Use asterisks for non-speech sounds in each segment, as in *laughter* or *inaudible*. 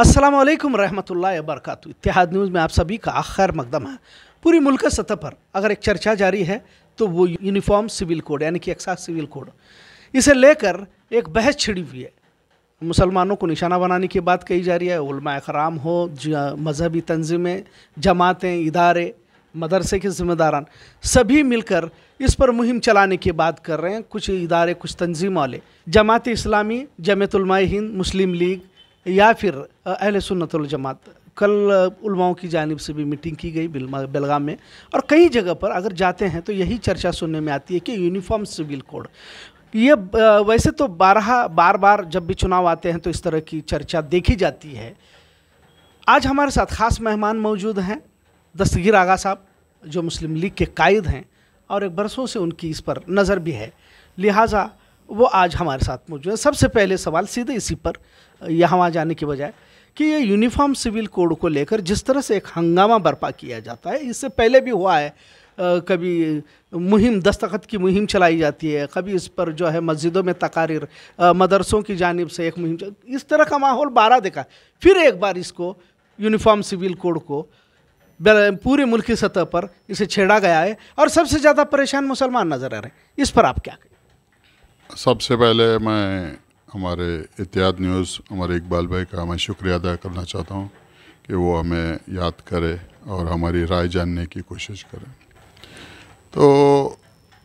असलम रहमतुल्ला वरक इतिहाद न्यूज़ में आप सभी का खैर मकदम है पूरी मुल्क सतह पर अगर एक चर्चा जारी है तो वो यूनिफॉर्म सिविल कोड यानी कि एक्सा सिविल कोड इसे लेकर एक बहस छिड़ी हुई है मुसलमानों को निशाना बनाने की बात कही जा रही है उलमा कराम हो मजहबी तंजीमें जमातें इदारे मदरसे के ज़िम्मेदारान सभी मिलकर इस पर मुहिम चलाने की बात कर रहे हैं कुछ इदारे कुछ तंजीम वाले जमात इस्लामी जमतलमा हिंद मुस्लिम लीग या फिर अहल सुन्नत जमात कल उलमाओं की जानब से भी मीटिंग की गई बेलगाम में और कई जगह पर अगर जाते हैं तो यही चर्चा सुनने में आती है कि यूनिफॉर्म सिविल कोड ये वैसे तो बारह बार बार जब भी चुनाव आते हैं तो इस तरह की चर्चा देखी जाती है आज हमारे साथ ख़ास मेहमान मौजूद हैं दस्तगीर आगा साहब जो मुस्लिम लीग के कायद हैं और एक बरसों से उनकी इस पर नज़र भी है लिहाजा वो आज हमारे साथ मौजूद है सबसे पहले सवाल सीधे इसी पर यहाँ वहाँ जाने के बजाय कि ये यूनिफॉर्म सिविल कोड को लेकर जिस तरह से एक हंगामा बर्पा किया जाता है इससे पहले भी हुआ है कभी मुहिम दस्तखत की मुहिम चलाई जाती है कभी इस पर जो है मस्जिदों में तकारीर मदरसों की जानब से एक मुहिम इस तरह का माहौल बारह देखा फिर एक बार इसको यूनिफॉर्म सिविल कोड को पूरे मुल्क की सतह पर इसे छेड़ा गया है और सबसे ज़्यादा परेशान मुसलमान नज़र आ रहे हैं इस पर आप क्या कहें सबसे पहले मैं हमारे इतिहाद न्यूज़ हमारे इकबाल भाई का मैं शुक्रिया अदा करना चाहता हूँ कि वो हमें याद करे और हमारी राय जानने की कोशिश करें तो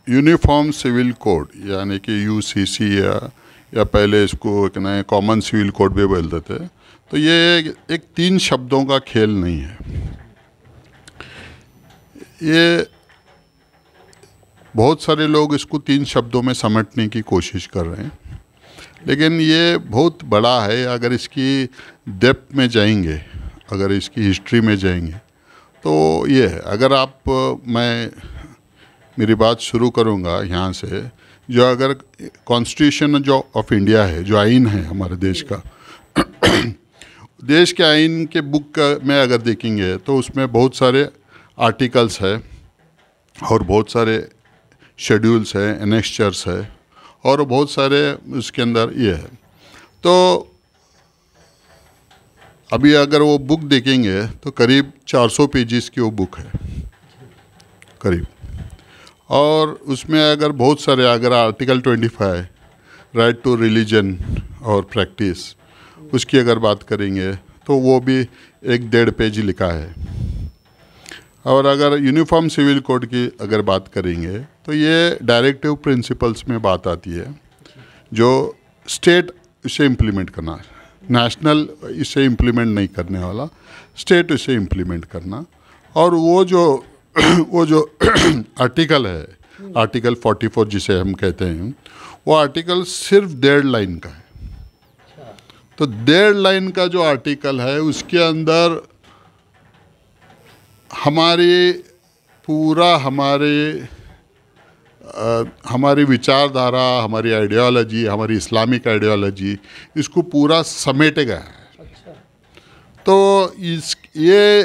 यूनिफॉर्म सिविल कोड यानी कि यूसीसी या या पहले इसको एक नए कॉमन सिविल कोड भी बोलते थे तो ये एक तीन शब्दों का खेल नहीं है ये बहुत सारे लोग इसको तीन शब्दों में समेटने की कोशिश कर रहे हैं लेकिन ये बहुत बड़ा है अगर इसकी डेप्थ में जाएंगे अगर इसकी हिस्ट्री में जाएंगे तो ये है अगर आप मैं मेरी बात शुरू करूँगा यहाँ से जो अगर कॉन्स्टिट्यूशन जो ऑफ इंडिया है जो आइन है हमारे देश का *clears throat* देश के आइन के बुक में अगर देखेंगे तो उसमें बहुत सारे आर्टिकल्स है और बहुत सारे शेड्यूल्स हैं एनेक्स्चर्स है और बहुत सारे उसके अंदर ये है तो अभी अगर वो बुक देखेंगे तो करीब 400 पेजेस की वो बुक है करीब और उसमें अगर बहुत सारे अगर आर्टिकल 25 राइट टू रिलीजन और प्रैक्टिस उसकी अगर बात करेंगे तो वो भी एक डेढ़ पेज लिखा है और अगर यूनिफॉर्म सिविल कोड की अगर बात करेंगे तो ये डायरेक्टिव प्रिंसिपल्स में बात आती है जो स्टेट इसे इम्प्लीमेंट करना नेशनल इसे इम्प्लीमेंट नहीं करने वाला स्टेट इसे इम्प्लीमेंट करना और वो जो वो जो आर्टिकल है आर्टिकल 44 जिसे हम कहते हैं वो आर्टिकल सिर्फ डेढ़ लाइन का है तो डेढ़ लाइन का जो आर्टिकल है उसके अंदर हमारे पूरा हमारे आ, हमारी विचारधारा हमारी आइडियोलॉजी हमारी इस्लामिक आइडियोलॉजी इसको पूरा है अच्छा। तो इस ये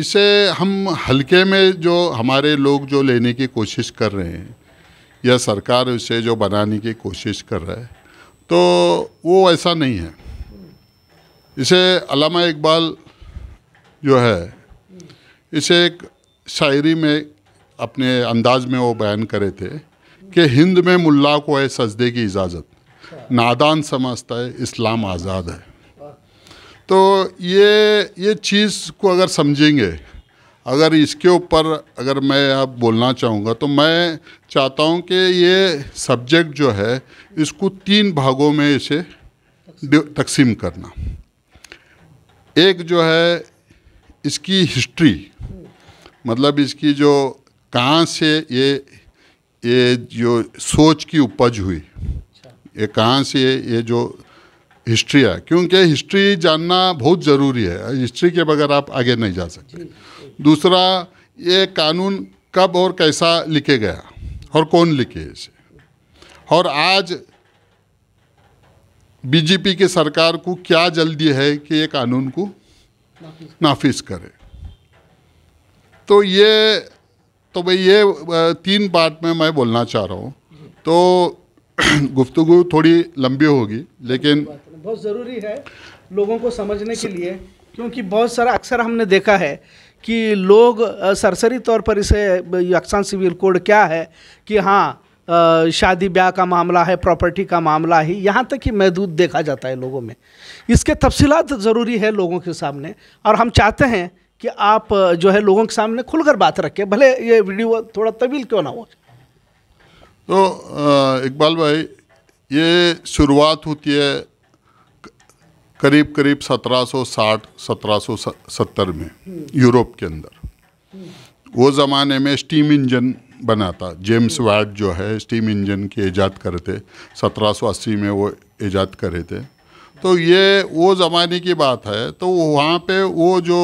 इसे हम हल्के में जो हमारे लोग जो लेने की कोशिश कर रहे हैं या सरकार इसे जो बनाने की कोशिश कर रहा है तो वो ऐसा नहीं है इसे अलामा इकबाल जो है इसे एक शायरी में अपने अंदाज में वो बयान करे थे कि हिंद में मुल्ला को है सजदे की इजाज़त नादान समझता है इस्लाम आज़ाद है तो ये ये चीज़ को अगर समझेंगे अगर इसके ऊपर अगर मैं आप बोलना चाहूँगा तो मैं चाहता हूँ कि ये सब्जेक्ट जो है इसको तीन भागों में इसे तकसीम करना एक जो है इसकी हिस्ट्री मतलब इसकी जो कहाँ से ये ये जो सोच की उपज हुई अच्छा। ये कहाँ से ये जो हिस्ट्री है क्योंकि हिस्ट्री जानना बहुत ज़रूरी है हिस्ट्री के बगैर आप आगे नहीं जा सकते दूसरा ये कानून कब और कैसा लिखे गया और कौन लिखे इसे और आज बीजेपी की सरकार को क्या जल्दी है कि ये कानून को नाफिज करे तो ये तो भाई ये तीन पार्ट में मैं बोलना चाह रहा हूँ तो *clears throat* गुफ्तगु थोड़ी लंबी होगी लेकिन बहुत ज़रूरी है लोगों को समझने के लिए क्योंकि बहुत सारा अक्सर हमने देखा है कि लोग सरसरी तौर पर इसे यकसान सिविल कोड क्या है कि हाँ शादी ब्याह का मामला है प्रॉपर्टी का मामला ही यहाँ तक कि महदूद देखा जाता है लोगों में इसके तफसीत ज़रूरी है लोगों के सामने और हम चाहते हैं कि आप जो है लोगों के सामने खुलकर बात रखें भले ये वीडियो थोड़ा तवील क्यों ना हो तो इकबाल भाई ये शुरुआत होती है करीब करीब 1760 1770 में यूरोप के अंदर वो ज़माने में स्टीम इंजन बना था जेम्स वैट जो है स्टीम इंजन की ईजाद करे थे 1780 में वो ईजाद करे थे तो ये वो ज़माने की बात है तो वहाँ पे वो जो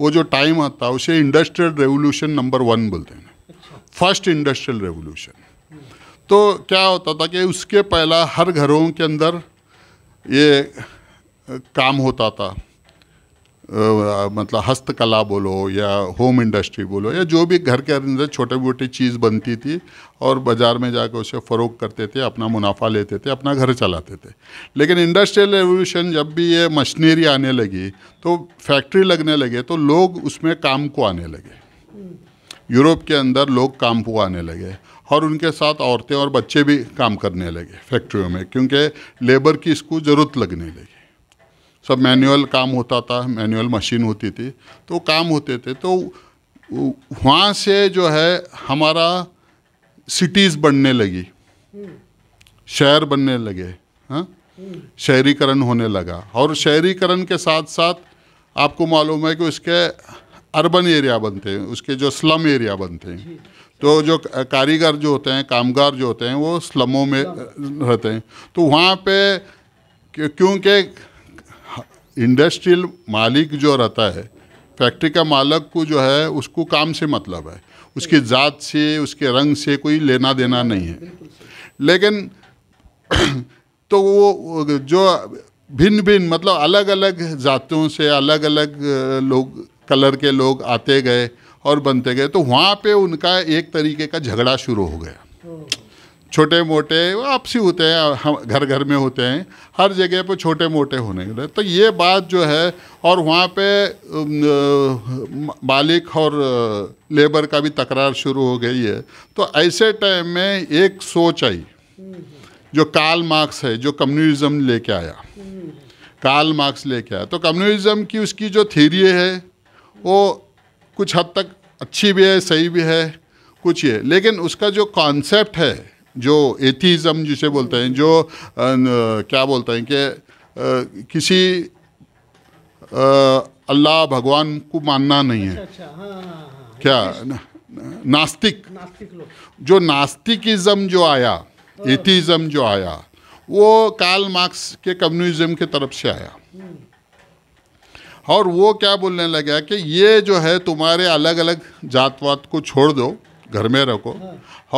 वो जो टाइम आता है उसे इंडस्ट्रियल रेवोल्यूशन नंबर वन बोलते हैं फर्स्ट इंडस्ट्रियल रेवोल्यूशन तो क्या होता था कि उसके पहला हर घरों के अंदर ये काम होता था मतलब हस्तकला बोलो या होम इंडस्ट्री बोलो या जो भी घर के अंदर छोटे मोटी चीज़ बनती थी और बाज़ार में जाकर उसे फ़रोख करते थे अपना मुनाफा लेते थे अपना घर चलाते थे लेकिन इंडस्ट्रियल रेवोल्यूशन जब भी ये मशीनरी आने लगी तो फैक्ट्री लगने लगे तो लोग उसमें काम को आने लगे यूरोप के अंदर लोग काम को आने लगे और उनके साथ औरतें और बच्चे भी काम करने लगे फैक्ट्रियों में क्योंकि लेबर की इसको ज़रूरत लगने लगी सब मैनुअल काम होता था मैनुअल मशीन होती थी तो काम होते थे तो वहाँ से जो है हमारा सिटीज़ बनने लगी शहर बनने लगे हाँ शहरीकरण होने लगा और शहरीकरण के साथ साथ आपको मालूम है कि उसके अर्बन एरिया बनते हैं उसके जो स्लम एरिया बनते हैं तो जो कारीगर जो होते हैं कामगार जो होते हैं वो स्लमों में रहते हैं तो वहाँ पे क्योंकि इंडस्ट्रियल मालिक जो रहता है फैक्ट्री का मालक को जो है उसको काम से मतलब है उसके ज़ात से उसके रंग से कोई लेना देना नहीं है लेकिन *clears throat* तो वो जो भिन्न भिन्न मतलब अलग अलग जातों से अलग अलग लोग कलर के लोग आते गए और बनते गए तो वहाँ पे उनका एक तरीके का झगड़ा शुरू हो गया छोटे मोटे आपसी होते हैं हम घर घर में होते हैं हर जगह पे छोटे मोटे होने के लिए तो ये बात जो है और वहाँ पे मालिक और लेबर का भी तकरार शुरू हो गई है तो ऐसे टाइम में एक सोच आई जो काल मार्क्स है जो कम्युनिज्म लेके आया काल मार्क्स लेके आया तो कम्युनिज्म की उसकी जो थीरी है वो कुछ हद तक अच्छी भी है सही भी है कुछ ये लेकिन उसका जो कॉन्सेप्ट है जो एथिज़म जिसे बोलते हैं जो न, क्या बोलते हैं कि किसी अल्लाह भगवान को मानना नहीं है अच्छा, अच्छा, हाँ, हाँ, हाँ, हाँ। क्या न, नास्तिक, नास्तिक जो नास्तिकिज्म जो आया एथीजम हाँ। जो आया वो कार्ल मार्क्स के कम्युनिज्म के तरफ से आया हम्म। और वो क्या बोलने लगा कि ये जो है तुम्हारे अलग अलग जातवात को छोड़ दो घर में रखो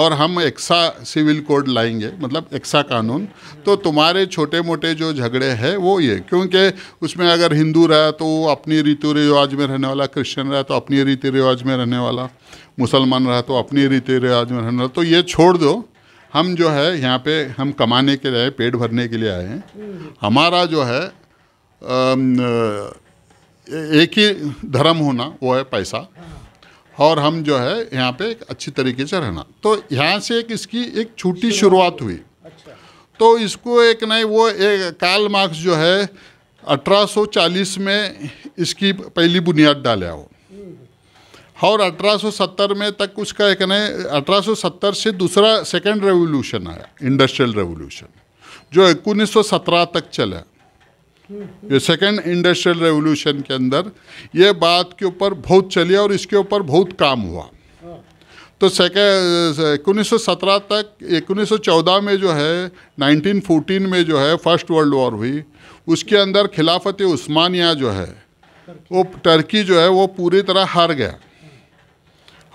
और हम एक्सा सिविल कोड लाएंगे मतलब एक्सा कानून तो तुम्हारे छोटे मोटे जो झगड़े हैं वो ये क्योंकि उसमें अगर हिंदू रहा तो वो अपनी रीति रिवाज में रहने वाला क्रिश्चियन रहा तो अपनी रीति रिवाज में रहने वाला मुसलमान रहा तो अपनी रीति रिवाज में रहने वाला तो ये छोड़ दो हम जो है यहाँ पे हम कमाने के लिए पेट भरने के लिए आए हैं हमारा जो है एक ही धर्म होना वो है पैसा और हम जो है यहाँ पे एक अच्छी तरीके से रहना तो यहाँ से एक इसकी एक छोटी शुरुआत हुई अच्छा। तो इसको एक नहीं वो एक काल मार्क्स जो है 1840 में इसकी पहली बुनियाद डाले वो हम्म। और 1870 में तक उसका एक नहीं 1870 से दूसरा सेकेंड रेवोल्यूशन आया इंडस्ट्रियल रेवोल्यूशन जो 1917 तक चला ये सेकेंड इंडस्ट्रियल रेवोल्यूशन के अंदर ये बात के ऊपर बहुत चली और इसके ऊपर बहुत काम हुआ तो उन्नीस सौ सत्रह तक उन्नीस सौ चौदह में जो है नाइनटीन फोर्टीन में जो है फर्स्ट वर्ल्ड वॉर हुई उसके अंदर खिलाफत उस्मानिया जो है वो टर्की जो है वो पूरी तरह हार गया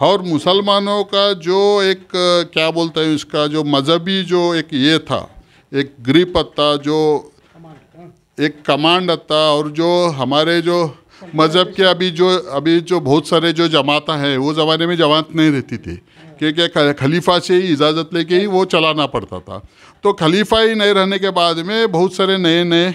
और मुसलमानों का जो एक क्या बोलते हैं इसका जो मजहबी जो एक ये था एक ग्रीपत्ता जो एक कमांड आता और जो हमारे जो मज़हब के अभी जो अभी जो बहुत सारे जो जमात हैं वो ज़माने में जमात नहीं रहती थी कि खलीफा से ही इजाज़त लेके ही वो चलाना पड़ता था तो खलीफा ही नहीं रहने के बाद में बहुत सारे नए नए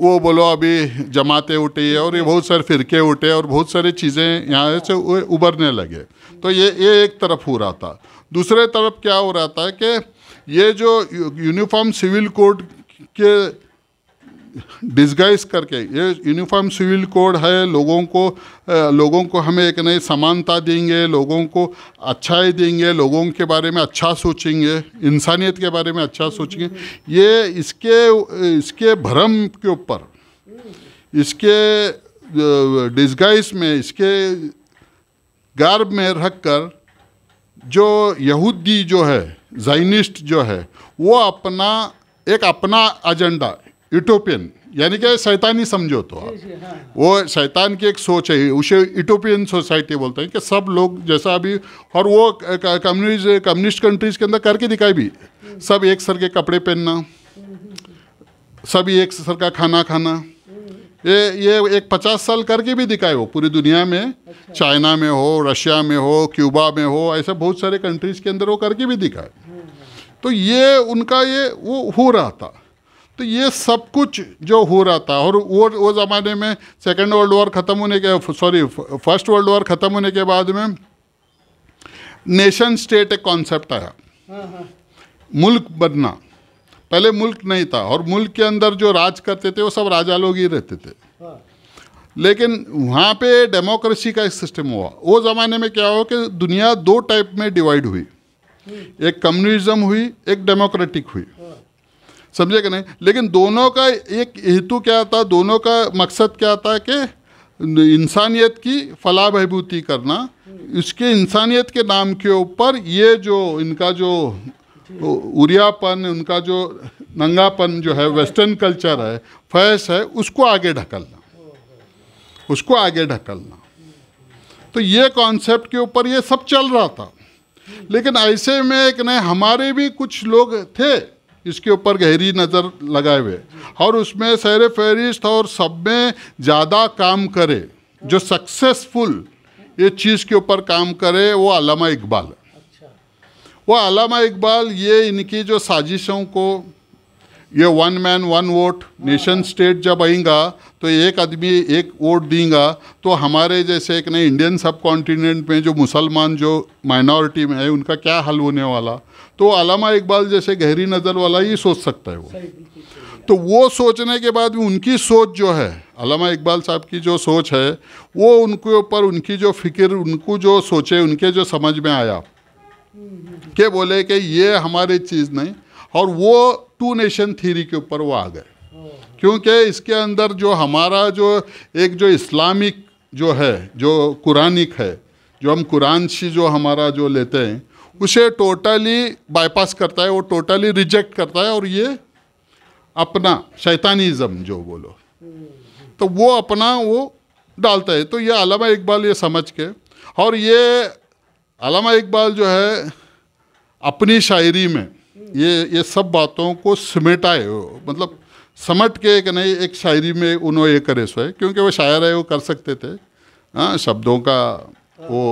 वो बोलो अभी जमातें उठी और ये बहुत सारे फिरके उठे और बहुत सारी चीज़ें यहाँ से उभरने लगे तो ये ये एक तरफ हो रहा था दूसरे तरफ क्या हो रहा था कि ये जो यूनिफॉर्म सिविल कोड के डिस्गाइज करके ये यूनिफॉर्म सिविल कोड है लोगों को लोगों को हमें एक नई समानता देंगे लोगों को अच्छाई देंगे लोगों के बारे में अच्छा सोचेंगे इंसानियत के बारे में अच्छा सोचेंगे ये इसके इसके भ्रम के ऊपर इसके डिस्गाइज में इसके गर्भ में रख कर जो यहूदी जो है जाइनिस्ट जो है वो अपना एक अपना एजेंडा यूटोपियन यानी क्या शैतानी समझो तो आप हाँ। वो शैतान की एक सोच है उसे यूटोपियन सोसाइटी बोलते हैं कि सब लोग जैसा अभी और वो कम्युनिस्ट कम्युनिस्ट कंट्रीज के अंदर करके दिखाई भी सब एक सर के कपड़े पहनना सभी एक सर का खाना खाना ये ये एक पचास साल करके भी दिखाए वो पूरी दुनिया में अच्छा। चाइना में हो रशिया में हो क्यूबा में हो ऐसे बहुत सारे कंट्रीज़ के अंदर वो करके भी दिखाए हाँ, हाँ। तो ये उनका ये वो हो रहा था तो ये सब कुछ जो हो रहा था और वो वो ज़माने में सेकेंड वर्ल्ड वॉर ख़त्म होने के सॉरी फर्स्ट वर्ल्ड वॉर ख़त्म होने के बाद में नेशन स्टेट एक कॉन्सेप्ट आया हाँ, हाँ। मुल्क बनना पहले मुल्क नहीं था और मुल्क के अंदर जो राज करते थे वो सब राजा लोग ही रहते थे हाँ। लेकिन वहाँ पे डेमोक्रेसी का एक सिस्टम हुआ वो ज़माने में क्या हुआ कि दुनिया दो टाइप में डिवाइड हम्म। हुई एक कम्युनिज्म हुई एक डेमोक्रेटिक हुई समझे कि नहीं लेकिन दोनों का एक हेतु क्या था दोनों का मकसद क्या था कि इंसानियत की फला बहबूती करना इसके इंसानियत के नाम के ऊपर ये जो इनका जो उरियापन उनका जो नंगापन जो है वेस्टर्न कल्चर है फैस है उसको आगे ढकलना उसको आगे ढकलना तो ये कॉन्सेप्ट के ऊपर ये सब चल रहा था लेकिन ऐसे में एक नए हमारे भी कुछ लोग थे इसके ऊपर गहरी नज़र लगाए हुए और उसमें सैर फहरिस्त और सब में ज़्यादा काम करे जो सक्सेसफुल ये चीज़ के ऊपर काम करे वो अलामा इकबाल वो अलामा इकबाल ये इनकी जो साजिशों को ये one man one vote nation state जब आएगा तो एक आदमी एक वोट देगा तो हमारे जैसे एक नए इंडियन सब कॉन्टिनेंट में जो मुसलमान जो माइनॉरिटी में है उनका क्या हल होने वाला तो अलामा इकबाल जैसे गहरी नज़र वाला ये सोच सकता है वो तो वो सोचने के बाद भी उनकी सोच जो है अलामा इकबाल साहब की जो सोच है वो उनके ऊपर उनकी जो फिक्र उनको जो सोचे उनके जो समझ में आया हम्म, हम्म, हम्म। के बोले कि ये हमारी चीज़ नहीं और वो टू नेशन थीरी के ऊपर वो आ गए क्योंकि इसके अंदर जो हमारा जो एक जो इस्लामिक जो है जो कुरानिक है जो हम कुरान से जो हमारा जो लेते हैं उसे टोटली बाईपास करता है वो टोटली रिजेक्ट करता है और ये अपना शैतानिज़म जो बोलो तो वो अपना वो डालता है तो ये अलामा इकबाल ये समझ के और ये अलामा इकबाल जो है अपनी शायरी में ये ये सब बातों को समेटाए हो मतलब समट के एक नहीं एक शायरी में उन्होंने ये करे सोए क्योंकि वो शायर है वो कर सकते थे हाँ शब्दों का वो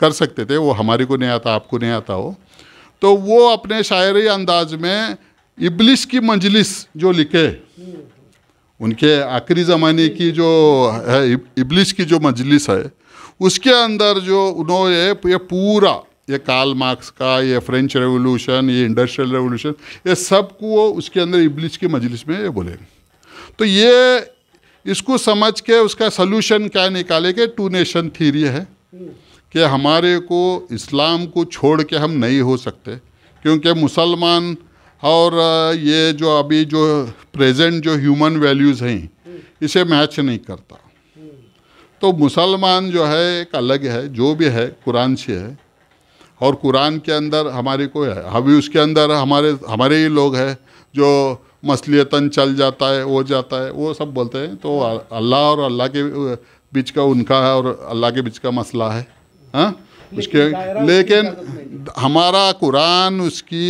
कर सकते थे वो हमारे को नहीं आता आपको नहीं आता हो तो वो अपने शायरी अंदाज में इबलिस की मंजलिस जो लिखे उनके आखिरी ज़माने की जो है इबलिस की जो मंजलिस है उसके अंदर जो उन्होंने ये पूरा ये काल मार्क्स का ये फ्रेंच रेवोल्यूशन ये इंडस्ट्रियल रेवोल्यूशन ये सब को वो उसके अंदर इब्लिश की मजलिस में ये बोले तो ये इसको समझ के उसका सलूशन क्या निकाले के टू नेशन थीरी है कि हमारे को इस्लाम को छोड़ के हम नहीं हो सकते क्योंकि मुसलमान और ये जो अभी जो प्रेजेंट जो ह्यूमन वैल्यूज़ हैं इसे मैच नहीं करता तो मुसलमान जो है एक अलग है जो भी है कुरान से है और कुरान के अंदर हमारी कोई है अभी उसके अंदर हमारे हमारे ही लोग हैं जो मसलियतन चल जाता है वो जाता है वो सब बोलते हैं तो अल्लाह और अल्लाह के बीच का उनका है और अल्लाह के बीच का मसला है हाँ उसके लेकिन हमारा कुरान उसकी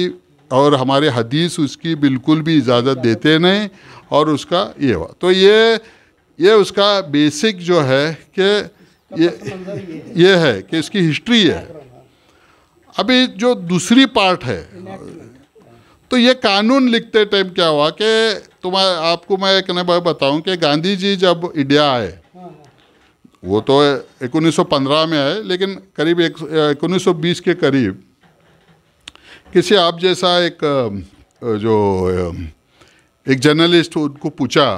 और हमारे हदीस उसकी बिल्कुल भी इजाज़त देते नहीं और उसका ये हुआ तो ये ये उसका बेसिक जो है कि ये मतलब ये है कि इसकी हिस्ट्री है अभी जो दूसरी पार्ट है तो ये कानून लिखते टाइम क्या हुआ कि तुम्हें आपको मैं एक नए बताऊं कि गांधी जी जब इंडिया आए वो तो 1915 में आए लेकिन करीब एक उन्नीस के करीब किसी आप जैसा एक जो एक जर्नलिस्ट उनको पूछा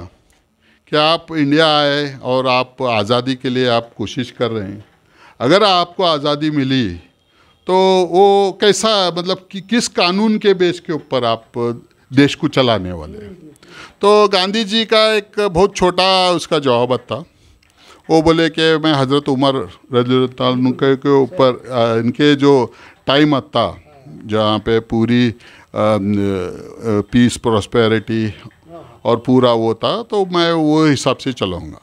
कि आप इंडिया आए और आप आज़ादी के लिए आप कोशिश कर रहे हैं अगर आपको आज़ादी मिली तो वो कैसा मतलब कि किस कानून के बेस के ऊपर आप देश को चलाने वाले हैं तो गांधी जी का एक बहुत छोटा उसका जवाब था वो बोले कि मैं हज़रत उमर रजू के ऊपर इनके जो टाइम था जहाँ पे पूरी पीस प्रॉस्पेरिटी और पूरा वो था तो मैं वो हिसाब से चलाऊँगा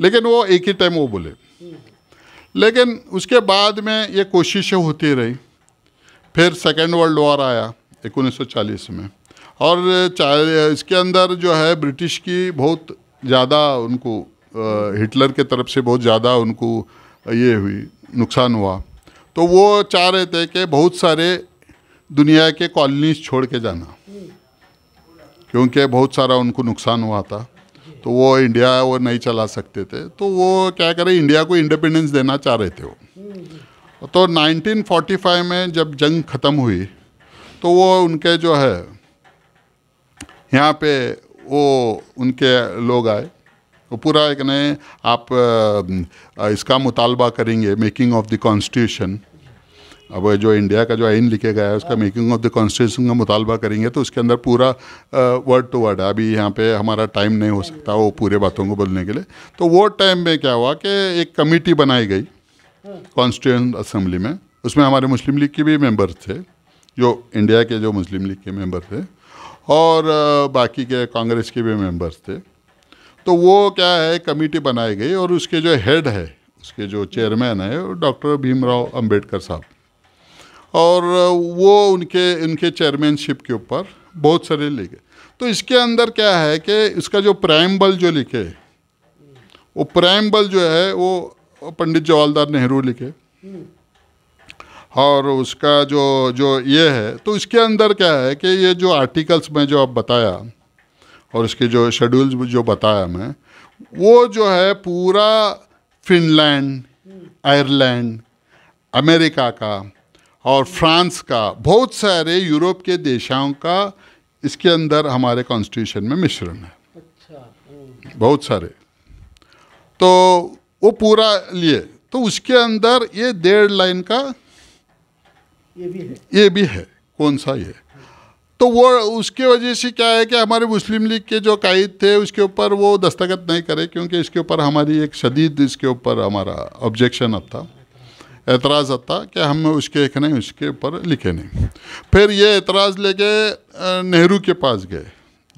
लेकिन वो एक ही टाइम वो बोले लेकिन उसके बाद में ये कोशिशें होती रही फिर सेकेंड वर्ल्ड वॉर आया 1940 में और इसके अंदर जो है ब्रिटिश की बहुत ज़्यादा उनको हिटलर के तरफ से बहुत ज़्यादा उनको ये हुई नुकसान हुआ तो वो चाह रहे थे कि बहुत सारे दुनिया के कॉलोनीज छोड़ के जाना क्योंकि बहुत सारा उनको नुकसान हुआ था तो वो इंडिया वो नहीं चला सकते थे तो वो क्या करें इंडिया को इंडिपेंडेंस देना चाह रहे थे वो तो 1945 में जब जंग ख़त्म हुई तो वो उनके जो है यहाँ पे वो उनके लोग आए वो पूरा एक नए आप इसका मुतालबा करेंगे मेकिंग ऑफ द कॉन्स्टिट्यूशन अब जो इंडिया का जो आइन लिखे गया है उसका मेकिंग ऑफ द कॉन्स्टिट्यूशन का मुतालबा करेंगे तो उसके अंदर पूरा वर्ड टू वर्ड है अभी यहाँ पे हमारा टाइम नहीं हो सकता वो पूरे बातों को बोलने के लिए तो वो टाइम में क्या हुआ कि एक कमेटी बनाई गई कॉन्स्टिट्यूंट असम्बली में उसमें हमारे मुस्लिम लीग के भी मेम्बर थे जो इंडिया के जो मुस्लिम लीग के मेम्बर थे और बाकी के कांग्रेस के भी मेम्बर्स थे तो वो क्या है कमेटी बनाई गई और उसके जो हेड है उसके जो चेयरमैन है डॉक्टर भीमराव अंबेडकर साहब और वो उनके उनके चेयरमैनशिप के ऊपर बहुत सारे लिखे तो इसके अंदर क्या है कि इसका जो प्राइम बल जो लिखे वो प्राइम बल जो है वो पंडित जवाहरलाल नेहरू लिखे और उसका जो जो ये है तो इसके अंदर क्या है कि ये जो आर्टिकल्स में जो आप बताया और इसके जो शेड्यूल्स जो बताया मैं वो जो है पूरा फिनलैंड आयरलैंड अमेरिका का और फ्रांस का बहुत सारे यूरोप के देशों का इसके अंदर हमारे कॉन्स्टिट्यूशन में मिश्रण है अच्छा हम्म। बहुत सारे तो वो पूरा लिए तो उसके अंदर ये डेढ़ लाइन का ये भी है ये भी है कौन सा ये तो वो उसके वजह से क्या है कि हमारे मुस्लिम लीग के जो कायद थे उसके ऊपर वो दस्तखत नहीं करे क्योंकि इसके ऊपर हमारी एक शदीद इसके ऊपर हमारा ऑब्जेक्शन अब था एतराज़ आता कि हम उसके एक नहीं उसके ऊपर लिखे नहीं फिर ये एतराज़ लेके नेहरू के पास गए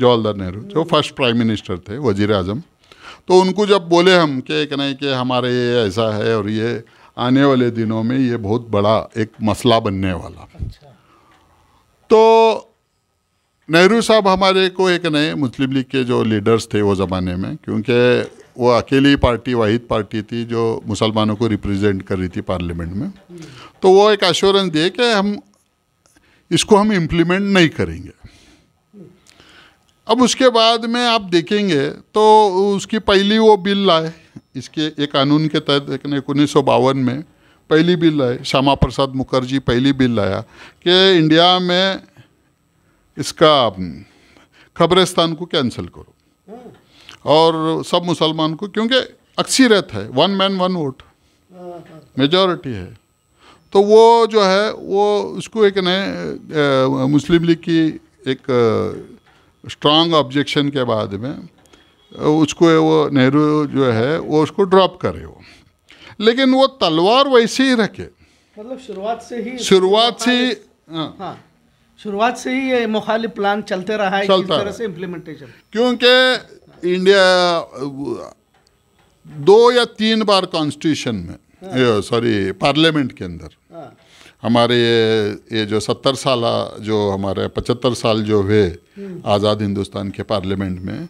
जवाहरलाल नेहरू जो फर्स्ट प्राइम मिनिस्टर थे वजीर अजम तो उनको जब बोले हम कि एक नहीं कि हमारे ये ऐसा है और ये आने वाले दिनों में ये बहुत बड़ा एक मसला बनने वाला अच्छा। तो नेहरू साहब हमारे को एक नए मुस्लिम लीग के जो लीडर्स थे वो ज़माने में क्योंकि वो अकेली पार्टी वाहिद पार्टी थी जो मुसलमानों को रिप्रेजेंट कर रही थी पार्लियामेंट में तो वो एक एश्योरेंस दिए कि हम इसको हम इम्प्लीमेंट नहीं करेंगे अब उसके बाद में आप देखेंगे तो उसकी पहली वो बिल लाए इसके एक कानून के तहत उन्नीस सौ बावन में पहली बिल लाए श्यामा प्रसाद मुखर्जी पहली बिल लाया कि इंडिया में इसका खबरस्तान को कैंसिल करो और सब मुसलमान को क्योंकि अक्सरियत है one man one vote majority है तो वो जो है वो उसको एक नए मुस्लिम लीग की एक स्ट्रांग ऑब्जेक्शन के बाद में उसको वो नेहरू जो है वो उसको ड्रॉप करे वो लेकिन वो तलवार वैसे ही रखे मतलब शुरुआत से ही शुरुआत से ही हाँ।, हाँ। शुरुआत से ही ये मुखालिफ प्लान चलते रहा है चलता इस तरह से इम्प्लीमेंटेशन क्योंकि इंडिया दो या तीन बार कॉन्स्टिट्यूशन में सॉरी हाँ। पार्लियामेंट के अंदर हाँ। हमारे ये ये जो सत्तर साल जो हमारे पचहत्तर साल जो हुए हम्म। आज़ाद हिंदुस्तान के पार्लियामेंट में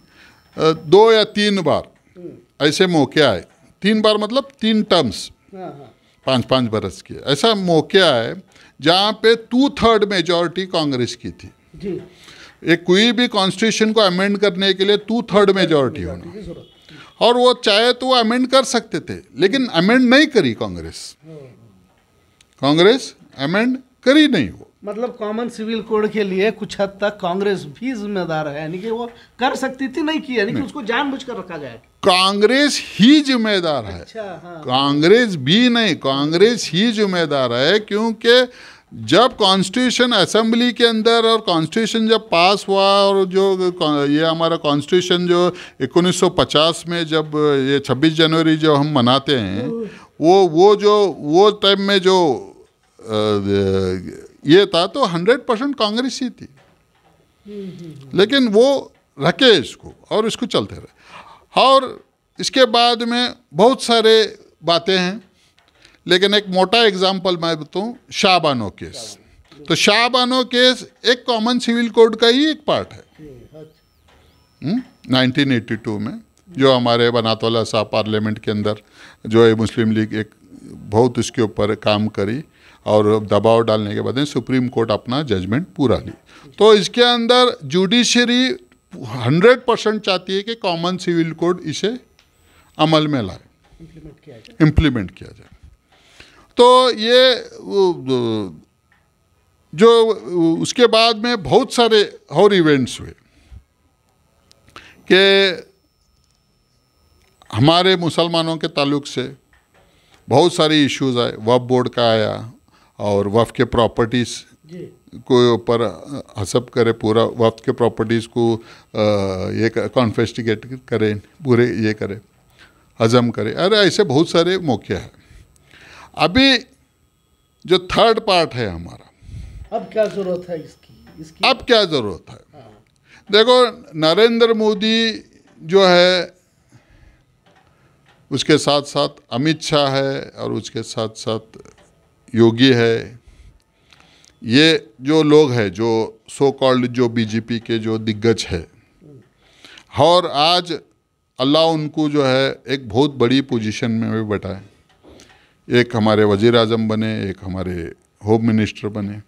दो या तीन बार हम्म। ऐसे मौके आए तीन बार मतलब तीन टर्म्स हाँ, पाँच पाँच बरस के ऐसा मौके आए जहाँ पे टू थर्ड मेजॉरिटी कांग्रेस की थी एक कोई भी कॉन्स्टिट्यूशन को अमेंड करने के लिए टू थर्ड मेजोरिटी होना और वो चाहे तो वो अमेंड कर सकते थे लेकिन अमेंड नहीं करी कांग्रेस हाँ। कांग्रेस अमेंड करी नहीं वो मतलब कॉमन सिविल कोड के लिए कुछ हद तक कांग्रेस भी जिम्मेदार है यानी कि वो कर सकती थी नहीं की यानी कि उसको जानबूझकर रखा जाए कांग्रेस ही जिम्मेदार है अच्छा, हाँ। कांग्रेस भी नहीं कांग्रेस ही जिम्मेदार है क्योंकि जब कॉन्स्टिट्यूशन असेंबली के अंदर और कॉन्स्टिट्यूशन जब पास हुआ और जो ये हमारा कॉन्स्टिट्यूशन जो 1950 में जब ये 26 जनवरी जो हम मनाते हैं वो वो जो वो टाइम में जो ये था तो 100 परसेंट कांग्रेस ही थी लेकिन वो रखे इसको और इसको चलते रहे और इसके बाद में बहुत सारे बातें हैं लेकिन एक मोटा एग्जाम्पल मैं बताऊँ शाहबानो केस तो शाहबानो केस एक कॉमन सिविल कोड का ही एक पार्ट है hmm, hmm, nineteen eighty two में जो हमारे बनातोला साहब पार्लियामेंट के अंदर जो है मुस्लिम लीग एक बहुत उसके ऊपर काम करी और दबाव डालने के बाद सुप्रीम कोर्ट अपना जजमेंट पूरा ली तो इसके अंदर जुडिशरी हंड्रेड परसेंट चाहती है कि कॉमन सिविल कोड इसे अमल में लाए इम्प्लीमेंट किया जाए तो ये जो उसके बाद में बहुत सारे और इवेंट्स हुए कि हमारे मुसलमानों के ताल्लुक से बहुत सारे इश्यूज आए वफ बोर्ड का आया और वफ के प्रॉपर्टीज़ को ऊपर हसब करे पूरा वफ के प्रॉपर्टीज़ को ये कॉन्फेस्टिगेट करें पूरे ये करें हज़म करें अरे ऐसे बहुत सारे मौके हैं अभी जो थर्ड पार्ट है हमारा अब क्या जरूरत है इसकी इसकी अब क्या जरूरत है हाँ। देखो नरेंद्र मोदी जो है उसके साथ साथ अमित शाह है और उसके साथ साथ योगी है ये जो लोग हैं जो सो कॉल्ड जो बीजेपी के जो दिग्गज है और आज अल्लाह उनको जो है एक बहुत बड़ी पोजीशन में भी बैठा है एक हमारे वजीर अजम बने एक हमारे होम मिनिस्टर बने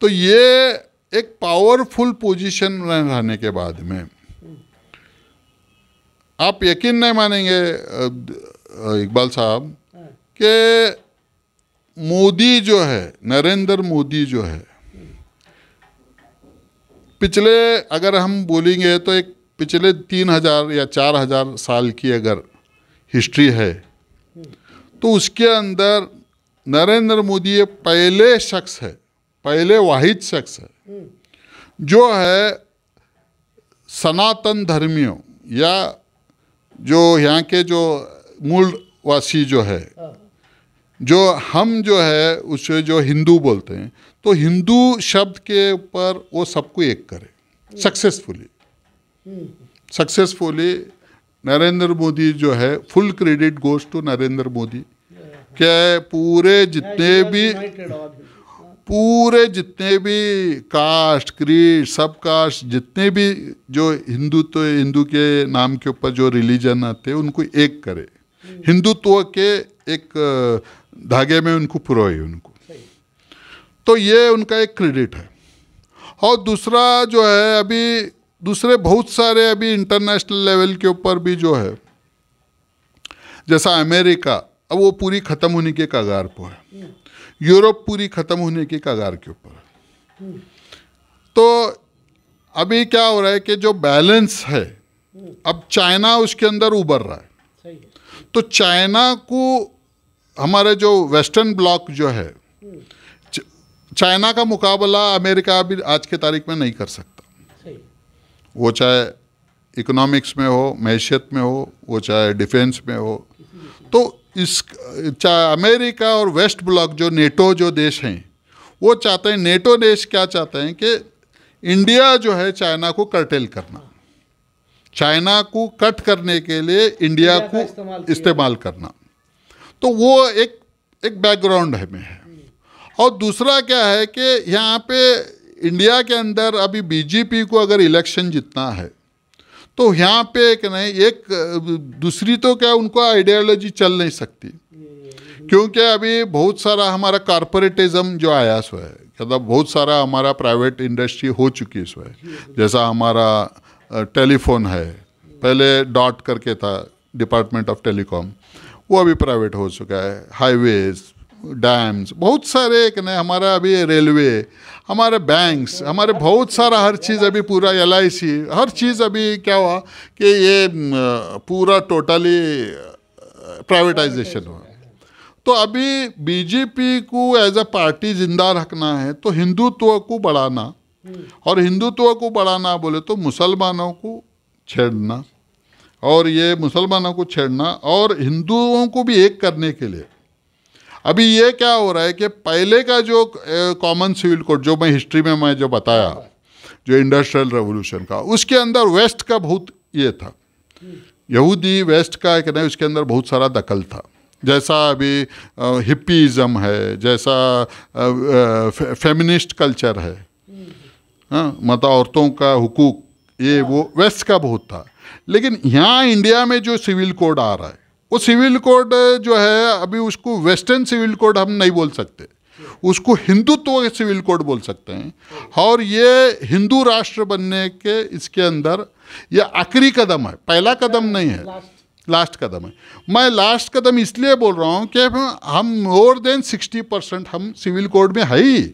तो ये एक पावरफुल पोजीशन रहने के बाद में आप यकीन नहीं मानेंगे इकबाल साहब कि मोदी जो है नरेंद्र मोदी जो है पिछले अगर हम बोलेंगे तो एक पिछले तीन हजार या चार हजार साल की अगर हिस्ट्री है तो उसके अंदर नरेंद्र मोदी ये पहले शख्स है पहले वाहिद शख्स है जो है सनातन धर्मियों या जो यहाँ के जो मूल वासी जो है हाँ। जो हम जो है उसे जो हिंदू बोलते हैं तो हिंदू शब्द के ऊपर वो सबको एक करे successfully hmm. Successfully Narendra Modi जो है full credit goes to Narendra Modi क्या पूरे जितने भी पूरे जितने भी कास्ट क्रीड सब कास्ट जितने भी जो हिंदू तो हिंदू के नाम के ऊपर जो रिलीजन आते हैं उनको एक करे हिंदुत्व के एक धागे में उनको पुरोए उनको तो ये उनका एक क्रेडिट है और दूसरा जो है अभी दूसरे बहुत सारे अभी इंटरनेशनल लेवल के ऊपर भी जो है जैसा अमेरिका अब वो पूरी ख़त्म होने के कगार पर है यूरोप पूरी ख़त्म होने के कगार के ऊपर है तो अभी क्या हो रहा है कि जो बैलेंस है अब चाइना उसके अंदर उबर रहा है तो चाइना को हमारे जो वेस्टर्न ब्लॉक जो है चाइना का मुकाबला अमेरिका अभी आज के तारीख में नहीं कर सकता वो चाहे इकोनॉमिक्स में हो मैशियत में हो वो चाहे डिफेंस में हो तो इस चाहे अमेरिका और वेस्ट ब्लॉक जो नेटो जो देश हैं वो चाहते हैं नेटो देश क्या चाहते हैं कि इंडिया जो है चाइना को कर्टेल करना चाइना को कट करने के लिए इंडिया को इस्तेमाल, करना तो वो एक एक बैकग्राउंड है में है और दूसरा क्या है कि यहाँ पे इंडिया के अंदर अभी बीजेपी को अगर इलेक्शन जीतना है तो यहाँ पे एक नहीं एक दूसरी तो क्या उनको आइडियोलॉजी चल नहीं सकती क्योंकि अभी बहुत सारा हमारा कारपोरेटिज्म जो आया सो है मतलब बहुत सारा हमारा प्राइवेट इंडस्ट्री हो चुकी है सो है जैसा हमारा टेलीफोन है पहले डॉट करके था डिपार्टमेंट ऑफ टेलीकॉम वो अभी प्राइवेट हो चुका है हाईवेज डैम्स बहुत सारे एक नए हमारा अभी रेलवे हमारे बैंक्स हमारे बहुत सारा हर चीज़ अभी पूरा एल हर चीज़ अभी क्या हुआ कि ये पूरा टोटली प्राइवेटाइजेशन हुआ तो अभी बीजेपी को एज अ पार्टी जिंदा रखना है तो हिंदुत्व को बढ़ाना और हिंदुत्व को बढ़ाना बोले तो मुसलमानों को छेड़ना और ये मुसलमानों को छेड़ना और हिंदुओं को भी एक करने के लिए अभी ये क्या हो रहा है कि पहले का जो कॉमन सिविल कोड जो मैं हिस्ट्री में मैं जो बताया जो इंडस्ट्रियल रेवोल्यूशन का उसके अंदर वेस्ट का बहुत ये था यहूदी वेस्ट का एक नहीं उसके अंदर बहुत सारा दखल था जैसा अभी हिप्पीज़म है जैसा फेमिनिस्ट कल्चर है मत हाँ, मतलब औरतों का हुकूक ये वो वेस्ट का बहुत था लेकिन यहाँ इंडिया में जो सिविल कोड आ रहा है वो सिविल कोड जो है अभी उसको वेस्टर्न सिविल कोड हम नहीं बोल सकते उसको हिंदुत्व सिविल कोड बोल सकते हैं और ये हिंदू राष्ट्र बनने के इसके अंदर ये आखिरी कदम है पहला कदम नहीं है लास्ट कदम है मैं लास्ट कदम इसलिए बोल रहा हूँ कि हम मोर देन सिक्सटी परसेंट हम सिविल कोड में है ही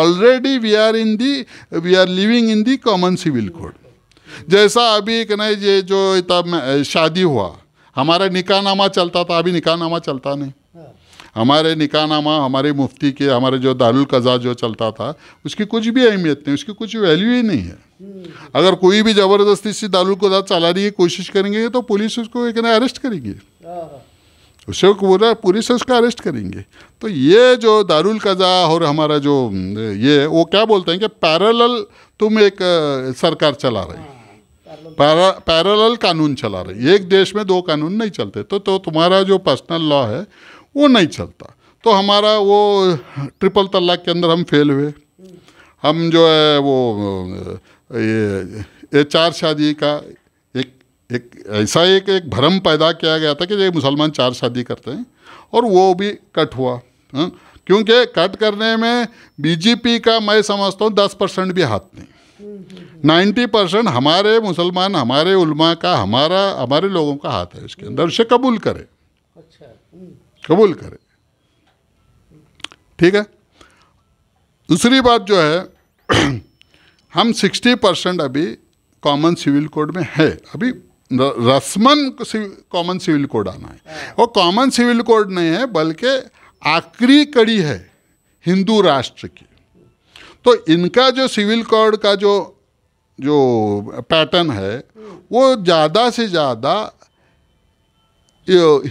already we are in the we are living in the common civil code जैसा अभी कहना ये जो इतना शादी हुआ हमारा निकाहनामा चलता था अभी निकाहनामा चलता नहीं हमारे निकाहनामा हमारे मुफ्ती के हमारे जो दारुल कज़ा जो चलता था उसकी कुछ भी अहमियत नहीं उसकी कुछ वैल्यू ही नहीं है अगर कोई भी ज़बरदस्ती से दारुल कज़ा चलाने की कोशिश करेंगे तो पुलिस उसको एक ना अरेस्ट करेगी उसे पूरा पुलिस उसका अरेस्ट करेंगे तो ये जो दारुल कज़ा और हमारा जो ये वो क्या बोलते हैं कि पैरल तुम एक सरकार चला रहे पैरल कानून चला रहे एक देश में दो कानून नहीं चलते तो तो तुम्हारा जो पर्सनल लॉ है वो नहीं चलता तो हमारा वो ट्रिपल तलाक के अंदर हम फेल हुए हम जो है वो ये, ये चार शादी का एक एक ऐसा एक एक भ्रम पैदा किया गया था कि ये मुसलमान चार शादी करते हैं और वो भी कट हुआ हाँ? क्योंकि कट करने में बीजेपी का मैं समझता हूँ दस परसेंट भी हाथ नहीं नाइन्टी परसेंट हमारे मुसलमान हमारे उलमा का हमारा हमारे लोगों का हाथ है इसके अंदर उसे कबूल करे अच्छा। हम्म। कबूल करे ठीक है दूसरी बात जो है *clears throat* हम सिक्सटी परसेंट अभी कॉमन सिविल कोड में है अभी रस्मन कॉमन सिविल कोड आना है वो हाँ। कॉमन सिविल कोड नहीं है बल्कि आखिरी कड़ी है हिंदू राष्ट्र की तो इनका जो सिविल कोड का जो जो पैटर्न है वो ज़्यादा से ज़्यादा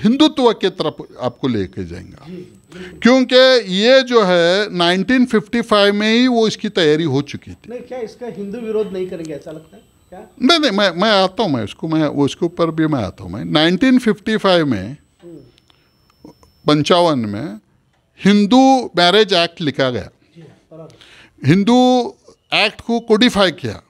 हिंदुत्व के तरफ आपको लेके जाएगा क्योंकि ये जो है 1955 में ही वो इसकी तैयारी हो चुकी थी नहीं क्या इसका हिंदू विरोध नहीं करेंगे ऐसा लगता है क्या नहीं नहीं मैं मैं आता हूँ मैं उसको मैं उसके ऊपर भी मैं आता हूँ मैं 1955 में हम्म। पंचावन में हिंदू मैरिज एक्ट लिखा गया हिंदू एक्ट को कोडिफाई किया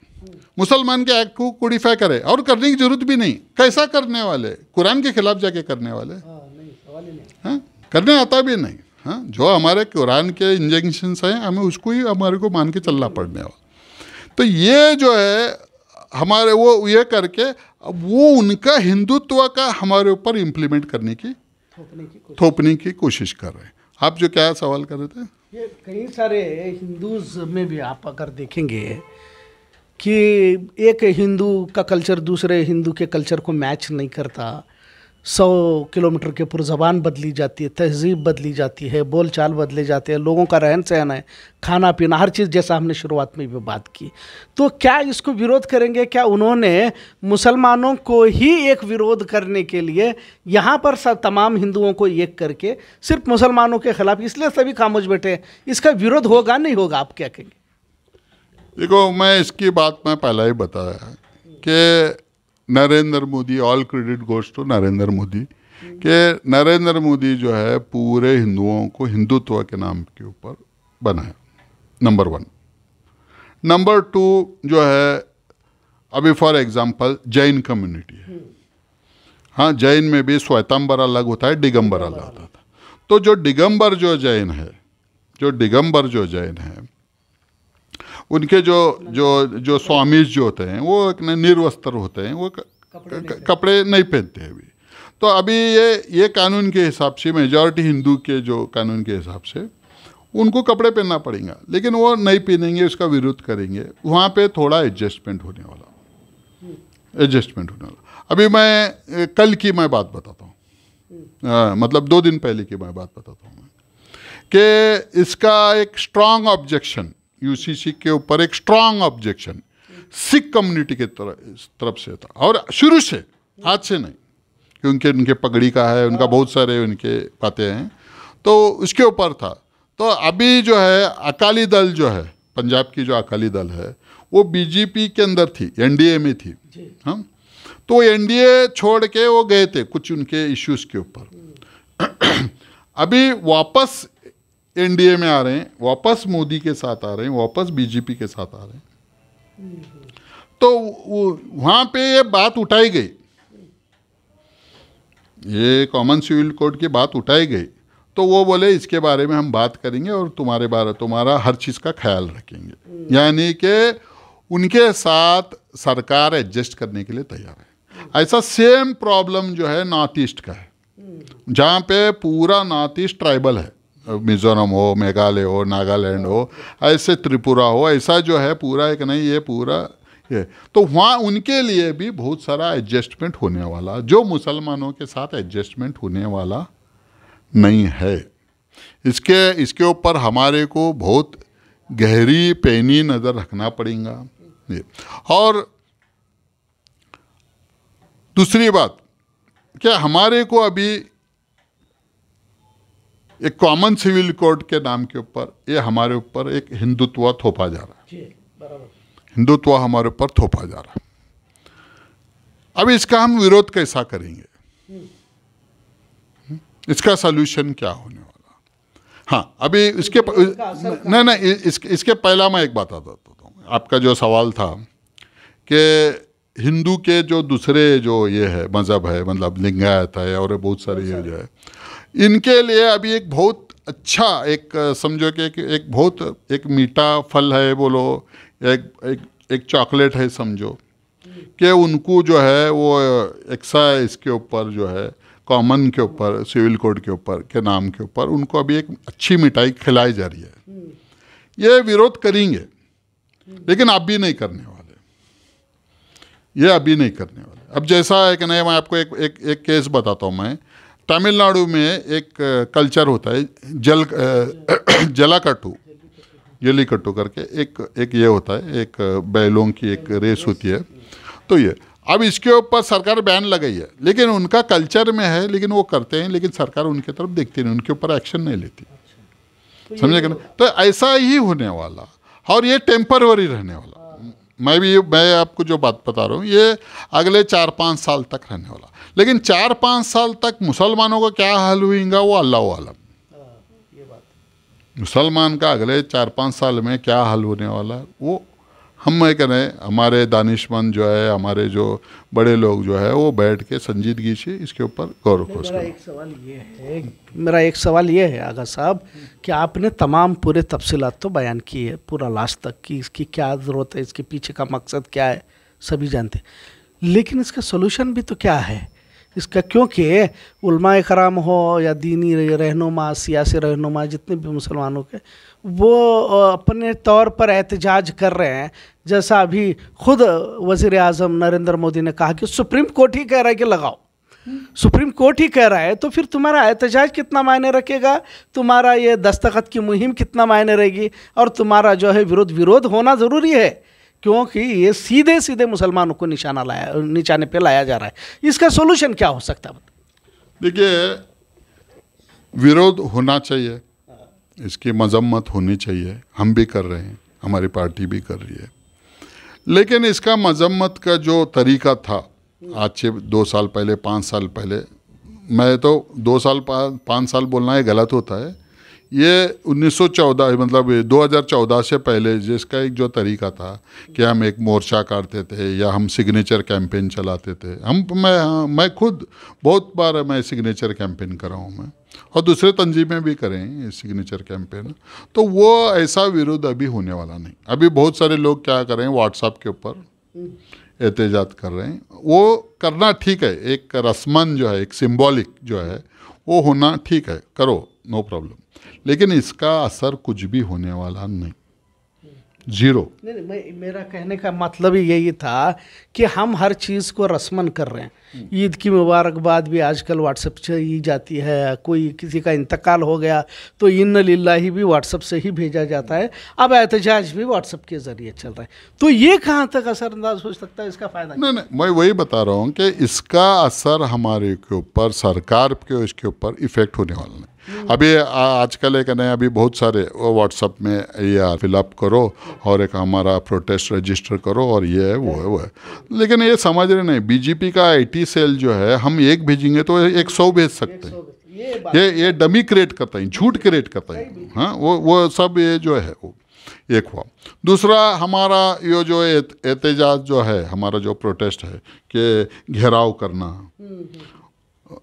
मुसलमान के एक्ट को कोडिफाई करे और करने की जरूरत भी नहीं कैसा करने वाले कुरान के खिलाफ जाके करने वाले हैं हाँ, हाँ, करने आता भी नहीं हाँ जो हमारे कुरान के इंजेक्शन हैं हमें उसको ही हमारे को मान के चलना पड़ने वाला तो ये जो है हमारे वो ये करके वो उनका हिंदुत्व का हमारे ऊपर इम्प्लीमेंट करने की थोपने की कोशिश कर रहे हैं आप जो क्या सवाल कर रहे थे ये कई सारे हिंदूज में भी आप अगर देखेंगे कि एक हिंदू का कल्चर दूसरे हिंदू के कल्चर को मैच नहीं करता सौ किलोमीटर के पूर्व ज़बान बदली जाती है तहजीब बदली जाती है बोल चाल बदले जाते हैं लोगों का रहन सहन है खाना पीना हर चीज़ जैसा हमने शुरुआत में भी बात की तो क्या इसको विरोध करेंगे क्या उन्होंने मुसलमानों को ही एक विरोध करने के लिए यहाँ पर सब तमाम हिंदुओं को एक करके सिर्फ मुसलमानों के ख़िलाफ़ इसलिए सभी खामोश बैठे हैं इसका विरोध होगा नहीं होगा आप क्या कहेंगे देखो मैं इसकी बात मैं पहला ही बताया कि Narendra Modi all credit goes to Narendra Modi के नरेंद्र मोदी जो है पूरे हिंदुओं को हिंदुत्व के नाम के ऊपर बनाया नंबर वन नंबर टू जो है अभी फॉर एग्जांपल जैन कम्युनिटी है हाँ जैन में भी श्वेतांबर अलग होता है दिगंबर अलग होता था तो जो दिगंबर जो जैन है जो दिगंबर जो जैन है उनके जो जो जो स्वामी जो होते हैं वो एक निर्वस्त्र होते हैं वो कपड़े नहीं, पहनते हैं अभी तो अभी ये ये कानून के हिसाब से मेजॉरिटी हिंदू के जो कानून के हिसाब से उनको कपड़े पहनना पड़ेगा लेकिन वो नहीं पहनेंगे उसका विरोध करेंगे वहाँ पे थोड़ा एडजस्टमेंट होने वाला एडजस्टमेंट होने वाला अभी मैं कल की मैं बात बताता हूँ हम्म। हाँ, मतलब दो दिन पहले की मैं बात बताता हूँ कि इसका एक स्ट्रांग ऑब्जेक्शन यूसीसी के ऊपर एक स्ट्रांग ऑब्जेक्शन सिख कम्युनिटी के तरफ से था और शुरू से आज से नहीं क्योंकि उनके पगड़ी का है उनका बहुत सारे उनके पाते हैं तो उसके ऊपर था तो अभी जो है अकाली दल जो है पंजाब की जो अकाली दल है वो बीजेपी के अंदर थी एनडीए में थी हाँ तो एनडीए छोड़ के वो गए थे कुछ उनके इश्यूज के ऊपर *clears throat* अभी वापस एनडीए में आ रहे हैं वापस मोदी के साथ आ रहे हैं वापस बीजेपी के साथ आ रहे हैं तो वहां पे ये बात उठाई गई ये कॉमन सिविल कोड की बात उठाई गई तो वो बोले इसके बारे में हम बात करेंगे और तुम्हारे बारे तुम्हारा हर चीज़ का ख्याल रखेंगे यानी कि उनके साथ सरकार एडजस्ट करने के लिए तैयार है ऐसा सेम प्रॉब्लम जो है नॉर्थ ईस्ट का है जहां पे पूरा नॉर्थ ईस्ट ट्राइबल है मिज़ोरम हो मेघालय हो नागालैंड हो ऐसे त्रिपुरा हो ऐसा जो है पूरा एक नहीं ये पूरा ये तो वहाँ उनके लिए भी बहुत सारा एडजस्टमेंट होने वाला जो मुसलमानों के साथ एडजस्टमेंट होने वाला नहीं है इसके इसके ऊपर हमारे को बहुत गहरी पैनी नज़र रखना पड़ेगा ये और दूसरी बात क्या हमारे को अभी एक कॉमन सिविल कोड के नाम के ऊपर ये हमारे ऊपर एक हिंदुत्व थोपा जा रहा है हिंदुत्व हमारे ऊपर थोपा जा रहा है अब इसका हम विरोध कैसा करेंगे हम्म। इसका सोल्यूशन क्या होने वाला हाँ अभी इसके नहीं नहीं इसके इसके पहला मैं एक बात आता था आपका जो सवाल था कि हिंदू के जो दूसरे जो ये है मज़हब है मतलब लिंगायत है और बहुत सारी ये जो है इनके लिए अभी एक बहुत अच्छा एक समझो कि एक, एक बहुत एक मीठा फल है बोलो एक एक एक चॉकलेट है समझो कि उनको जो है वो एक्सा इसके ऊपर जो है कॉमन के ऊपर सिविल कोड के ऊपर के नाम के ऊपर उनको अभी एक अच्छी मिठाई खिलाई जा रही है ये विरोध करेंगे लेकिन आप भी नहीं करने वाले ये अभी नहीं करने वाले अब जैसा है कि नहीं मैं आपको एक एक एक केस बताता हूँ मैं तमिलनाडु में एक कल्चर होता है जल *clears throat* जलाकट्टू जलीकट्टू करके एक एक ये होता है एक बैलों की एक रेस होती है तो ये अब इसके ऊपर सरकार बैन लगाई है लेकिन उनका कल्चर में है लेकिन वो करते हैं लेकिन सरकार उनके तरफ देखती नहीं उनके ऊपर एक्शन नहीं लेती अच्छा। तो समझे कि तो ऐसा ही होने वाला और ये टेम्परवरी रहने वाला मैं भी मैं आपको जो बात बता रहा हूँ ये अगले चार पाँच साल तक रहने वाला लेकिन चार पाँच साल तक मुसलमानों का क्या हाल हुएगा वो अल्लाह आलम हाँ, मुसलमान का अगले चार पाँच साल में क्या हाल होने वाला है वो हम मैं कह रहे हैं हमारे दानिशमंद जो है हमारे जो बड़े लोग जो है वो बैठ के संजीदगी से इसके ऊपर गौर खोज मेरा एक सवाल ये है मेरा एक सवाल ये है आगा साहब कि आपने तमाम पूरे तफसीत तो बयान की है पूरा लास्ट तक कि इसकी क्या ज़रूरत है इसके पीछे का मकसद क्या है सभी जानते लेकिन इसका सोल्यूशन भी तो क्या है इसका क्योंकि उलमा कराम हो या दीनी रहनुमा सियासी रहनुमा जितने भी मुसलमानों के वो अपने तौर पर एहतजाज कर रहे हैं जैसा अभी खुद वजीर आजम नरेंद्र मोदी ने कहा कि सुप्रीम कोर्ट ही कह रहा है कि लगाओ सुप्रीम कोर्ट ही कह रहा है तो फिर तुम्हारा एहतजाज कितना मायने रखेगा तुम्हारा ये दस्तखत की मुहिम कितना मायने रहेगी और तुम्हारा जो है विरोध विरोध होना ज़रूरी है क्योंकि ये सीधे सीधे मुसलमानों को निशाना लाया निशाने पे लाया जा रहा है इसका सोल्यूशन क्या हो सकता है देखिए विरोध होना चाहिए इसकी मजम्मत होनी चाहिए हम भी कर रहे हैं हमारी पार्टी भी कर रही है लेकिन इसका मजम्मत का जो तरीका था आज से दो साल पहले पाँच साल पहले मैं तो दो साल पाँच साल बोलना ये गलत होता है ये 1914 मतलब 2014 से पहले जिसका एक जो तरीका था कि हम एक मोर्चा काटते थे या हम सिग्नेचर कैंपेन चलाते थे हम मैं मैं खुद बहुत बार मैं सिग्नेचर कैंपेन रहा हूँ मैं और दूसरे तंजीमें भी करें सिग्नेचर कैंपेन तो वो ऐसा विरोध अभी होने वाला नहीं अभी बहुत सारे लोग क्या करें व्हाट्सएप के ऊपर एहतजाज कर रहे हैं वो करना ठीक है एक रस्मन जो है एक सिम्बॉलिक जो है वो होना ठीक है करो नो प्रॉब्लम लेकिन इसका असर कुछ भी होने वाला नहीं जीरो नहीं, नहीं मैं मेरा कहने का मतलब ही यही था कि हम हर चीज़ को रस्मन कर रहे हैं hmm. ईद की मुबारकबाद भी आजकल व्हाट्सएप से ही जाती है कोई किसी का इंतकाल हो गया तो इन लीला ही भी व्हाट्सएप से ही भेजा जाता है hmm. अब एहतजाज भी व्हाट्सएप के ज़रिए चल रहा है तो ये कहाँ तक असरअंदाज हो सकता है इसका फ़ायदा नहीं नहीं मैं वही बता रहा हूँ कि इसका असर हमारे के ऊपर सरकार के इसके ऊपर इफ़ेक्ट होने वाला है हम्म। अभी आजकल एक नए अभी बहुत सारे व्हाट्सअप में ये फिलअप करो और एक हमारा प्रोटेस्ट रजिस्टर करो और ये है वो है वो है लेकिन ये समझ रहे नहीं बीजेपी का आईटी सेल जो है हम एक भेजेंगे तो एक सौ भेज सकते हैं ये ये डमी क्रिएट करता है झूठ क्रिएट करता है हाँ वो वो सब ये जो है वो एक हुआ दूसरा हमारा ये जो एहतजाज जो है हमारा जो प्रोटेस्ट है कि घेराव करना हम्म, हम्म।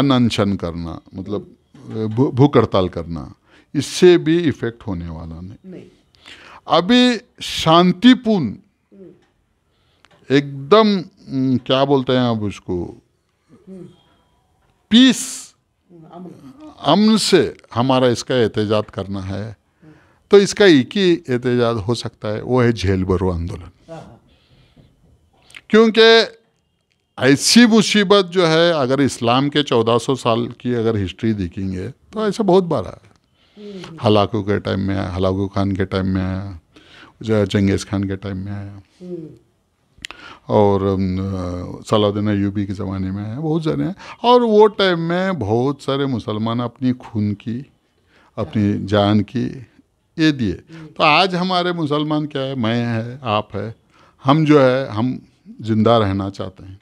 अनशन करना मतलब भूख हड़ताल करना इससे भी इफेक्ट होने वाला नहीं, नहीं। अभी शांतिपूर्ण एकदम क्या बोलते हैं आप उसको पीस अमन से हमारा इसका एहतजाज करना है तो इसका एक ही एहतजाज हो सकता है वो है झेल भरो आंदोलन हाँ, हाँ। क्योंकि ऐसी मुसीबत जो है अगर इस्लाम के 1400 साल की अगर हिस्ट्री देखेंगे तो ऐसा बहुत बार आया हम्म। हलाकू के टाइम में आया हलाकू खान के टाइम में आया जो चंगेज़ खान के टाइम में आया हम्म। और सलाउद्दीन यूबी के ज़माने में आया बहुत सारे हैं और वो टाइम में बहुत सारे मुसलमान अपनी खून की अपनी हाँ। जान की ये दिए हम्म। तो आज हमारे मुसलमान क्या है मैं है आप है हम जो है हम जिंदा रहना चाहते हैं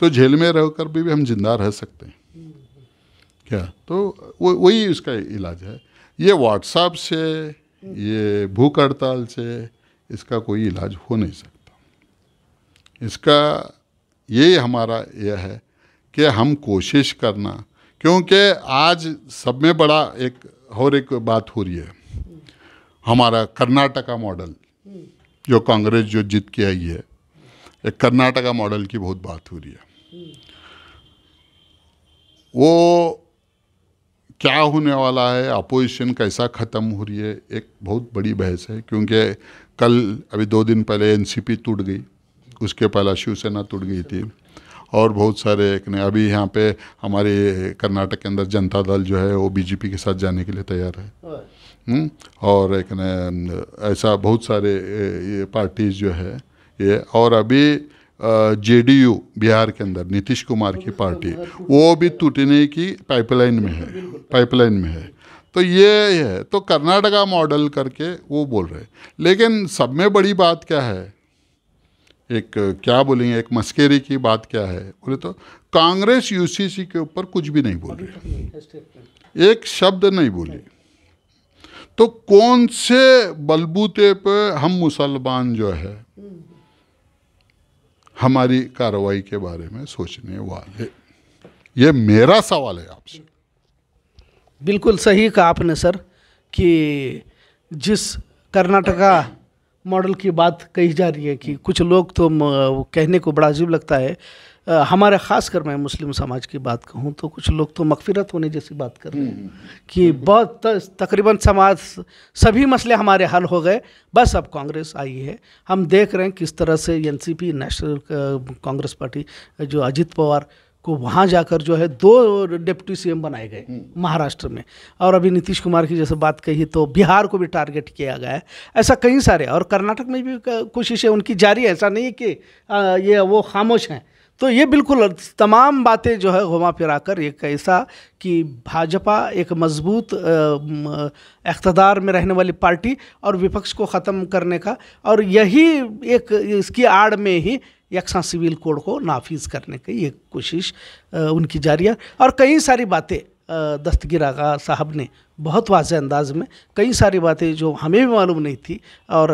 तो जेल में रह कर भी, भी हम जिंदा रह सकते हैं क्या तो वही उसका इलाज है ये व्हाट्सएप से ये भूख हड़ताल से इसका कोई इलाज हो नहीं सकता इसका ये हमारा यह है कि हम कोशिश करना क्योंकि आज सब में बड़ा एक और एक बात हो रही है हमारा कर्नाटका मॉडल जो कांग्रेस जो जीत के आई है एक कर्नाटका मॉडल की बहुत बात हो रही है वो क्या होने वाला है अपोजिशन कैसा ख़त्म हो रही है एक बहुत बड़ी बहस है क्योंकि कल अभी दो दिन पहले एनसीपी टूट गई उसके पहला शिवसेना टूट गई थी और बहुत सारे एक ने अभी यहाँ पे हमारे कर्नाटक के अंदर जनता दल जो है वो बीजेपी के साथ जाने के लिए तैयार है हम्म? और एक ने ऐसा बहुत सारे पार्टीज जो है ये और अभी जेडीयू बिहार के अंदर नीतीश कुमार की पार्टी वो भी टूटने की पाइपलाइन में है पाइपलाइन में है तो ये है तो कर्नाटका मॉडल करके वो बोल रहे लेकिन सब में बड़ी बात क्या है एक क्या बोलेंगे एक मस्केरी की बात क्या है बोले तो कांग्रेस यूसीसी के ऊपर कुछ भी नहीं बोल रही एक शब्द नहीं बोली तो कौन से बलबूते पे हम मुसलमान जो है हमारी कार्रवाई के बारे में सोचने वाले ये मेरा सवाल है आपसे बिल्कुल सही कहा आपने सर कि जिस कर्नाटका मॉडल की बात कही जा रही है कि कुछ लोग तो कहने को बड़ा अजीब लगता है हमारे ख़ास कर मैं मुस्लिम समाज की बात कहूँ तो कुछ लोग तो मकफिरत होने जैसी बात कर रहे हैं हम्म, कि बहुत तकरीबन समाज सभी मसले हमारे हल हो गए बस अब कांग्रेस आई है हम देख रहे हैं किस तरह से एन नेशनल कांग्रेस पार्टी जो अजित पवार को वहाँ जाकर जो है दो डिप्टी सीएम बनाए गए हम्म। महाराष्ट्र में और अभी नीतीश कुमार की जैसे बात कही तो बिहार को भी टारगेट किया गया है ऐसा कई सारे और कर्नाटक में भी कोशिशें उनकी जारी है ऐसा नहीं है कि ये वो खामोश हैं तो ये बिल्कुल तमाम बातें जो है घुमा फिरा कर एक ऐसा कि भाजपा एक मजबूत अख्तदार में रहने वाली पार्टी और विपक्ष को ख़त्म करने का और यही एक इसकी आड़ में ही यकसा सिविल कोड को नाफिज करने की एक कोशिश उनकी जारी है और कई सारी बातें दस्तगिर आगा साहब ने बहुत वाज अंदाज में कई सारी बातें जो हमें भी मालूम नहीं थी और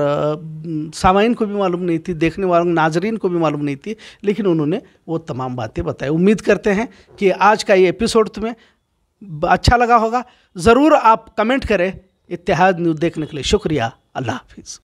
सामाइन को भी मालूम नहीं थी देखने वालों नाजरीन को भी मालूम नहीं थी लेकिन उन्होंने वो तमाम बातें बताई उम्मीद करते हैं कि आज का ये एपिसोड तुम्हें अच्छा लगा होगा ज़रूर आप कमेंट करें इतिहाद न्यूज़ देखने के लिए शुक्रिया अल्लाह हाफिज़